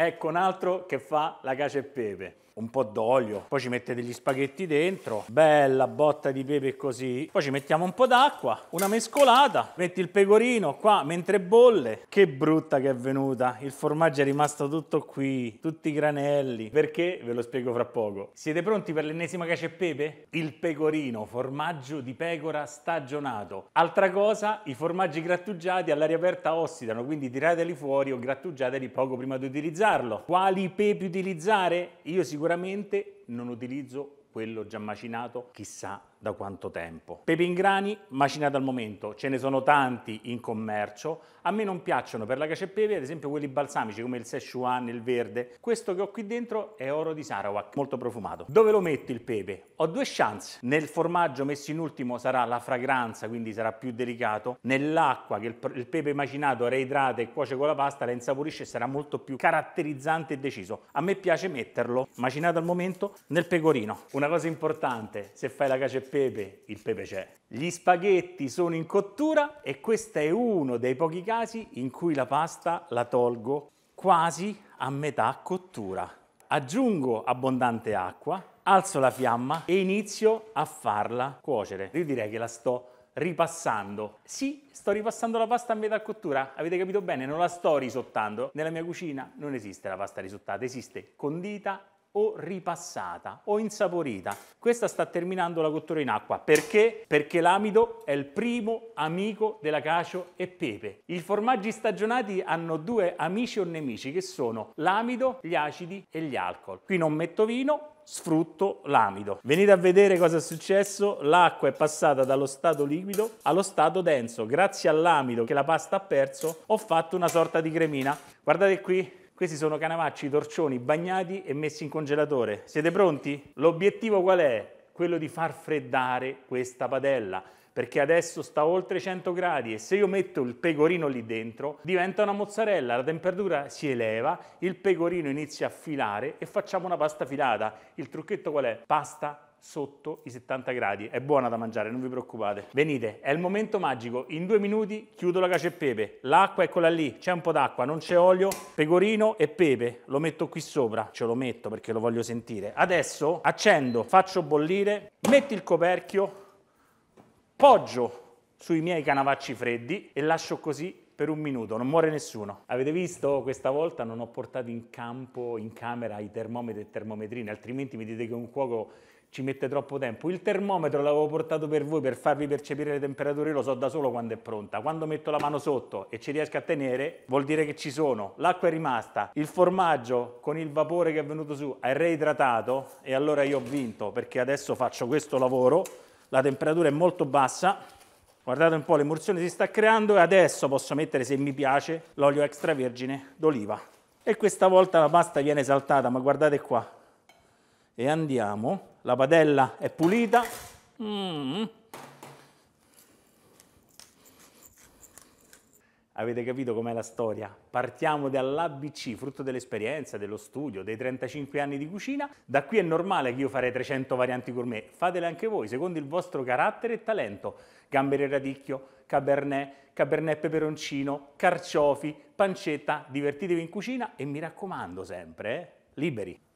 Ecco un altro che fa la cace e pepe. Un po' d'olio, poi ci mette degli spaghetti dentro, bella botta di pepe così. Poi ci mettiamo un po' d'acqua, una mescolata, metti il pecorino qua mentre bolle. Che brutta che è venuta, il formaggio è rimasto tutto qui, tutti i granelli. Perché? Ve lo spiego fra poco. Siete pronti per l'ennesima cace e pepe? Il pecorino, formaggio di pecora stagionato. Altra cosa, i formaggi grattugiati all'aria aperta ossidano, quindi tirateli fuori o grattugiateli poco prima di utilizzarli utilizzarlo. Quali pepi utilizzare? Io sicuramente non utilizzo quello già macinato, chissà da quanto tempo. Pepe in grani macinati al momento, ce ne sono tanti in commercio, a me non piacciono per la cace e pepe, ad esempio quelli balsamici come il Szechuan, il verde. Questo che ho qui dentro è oro di Sarawak, molto profumato. Dove lo metto il pepe? Ho due chance. Nel formaggio messo in ultimo sarà la fragranza, quindi sarà più delicato. Nell'acqua che il pepe macinato reidrata e cuoce con la pasta la insaporisce e sarà molto più caratterizzante e deciso. A me piace metterlo macinato al momento nel pecorino. Una cosa importante, se fai la cace e pepe, il pepe c'è. Gli spaghetti sono in cottura e questo è uno dei pochi casi in cui la pasta la tolgo quasi a metà cottura. Aggiungo abbondante acqua, alzo la fiamma e inizio a farla cuocere. Io direi che la sto ripassando. Sì, sto ripassando la pasta a metà cottura, avete capito bene? Non la sto risottando. Nella mia cucina non esiste la pasta risottata, esiste condita o ripassata o insaporita. Questa sta terminando la cottura in acqua. Perché? Perché l'amido è il primo amico della cacio e pepe. I formaggi stagionati hanno due amici o nemici che sono l'amido, gli acidi e gli alcol. Qui non metto vino, sfrutto l'amido. Venite a vedere cosa è successo. L'acqua è passata dallo stato liquido allo stato denso. Grazie all'amido che la pasta ha perso ho fatto una sorta di cremina. Guardate qui questi sono canavacci, torcioni bagnati e messi in congelatore. Siete pronti? L'obiettivo qual è? Quello di far freddare questa padella perché adesso sta oltre 100 gradi e se io metto il pecorino lì dentro diventa una mozzarella, la temperatura si eleva, il pecorino inizia a filare e facciamo una pasta filata. Il trucchetto qual è? Pasta sotto i 70 gradi. È buona da mangiare, non vi preoccupate. Venite, è il momento magico. In due minuti chiudo la cacio e pepe. L'acqua è quella lì, c'è un po' d'acqua, non c'è olio, pecorino e pepe. Lo metto qui sopra, ce lo metto perché lo voglio sentire. Adesso accendo, faccio bollire, metto il coperchio, poggio sui miei canavacci freddi e lascio così per un minuto, non muore nessuno. Avete visto? Questa volta non ho portato in campo, in camera, i termometri e termometrini, altrimenti mi dite che un cuoco ci mette troppo tempo. Il termometro l'avevo portato per voi per farvi percepire le temperature, lo so da solo quando è pronta. Quando metto la mano sotto e ci riesco a tenere, vuol dire che ci sono. L'acqua è rimasta, il formaggio con il vapore che è venuto su è reidratato e allora io ho vinto perché adesso faccio questo lavoro. La temperatura è molto bassa, Guardate un po', l'emulsione si sta creando e adesso posso mettere, se mi piace, l'olio extravergine d'oliva. E questa volta la pasta viene saltata, ma guardate qua. E andiamo, la padella è pulita. Mmm. Avete capito com'è la storia? Partiamo dall'ABC, frutto dell'esperienza, dello studio, dei 35 anni di cucina. Da qui è normale che io farei 300 varianti gourmet. Fatele anche voi, secondo il vostro carattere e talento. Gamberi e radicchio, cabernet, cabernet peperoncino, carciofi, pancetta. Divertitevi in cucina e mi raccomando sempre, eh, liberi.